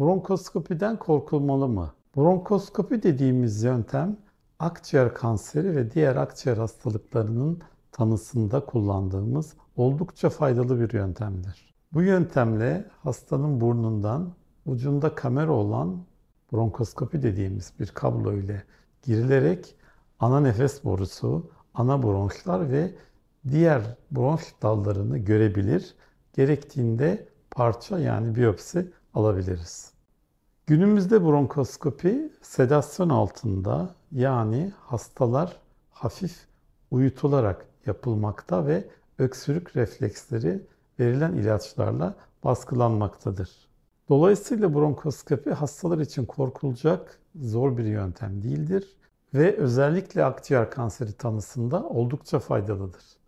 Bronkoskopiden korkulmalı mı? Bronkoskopi dediğimiz yöntem akciğer kanseri ve diğer akciğer hastalıklarının tanısında kullandığımız oldukça faydalı bir yöntemdir. Bu yöntemle hastanın burnundan ucunda kamera olan bronkoskopi dediğimiz bir kablo ile girilerek ana nefes borusu, ana bronşlar ve diğer bronş dallarını görebilir. Gerektiğinde parça yani biyopsi alabiliriz. Günümüzde bronkoskopi sedasyon altında yani hastalar hafif uyutularak yapılmakta ve öksürük refleksleri verilen ilaçlarla baskılanmaktadır. Dolayısıyla bronkoskopi hastalar için korkulacak zor bir yöntem değildir ve özellikle akciğer kanseri tanısında oldukça faydalıdır.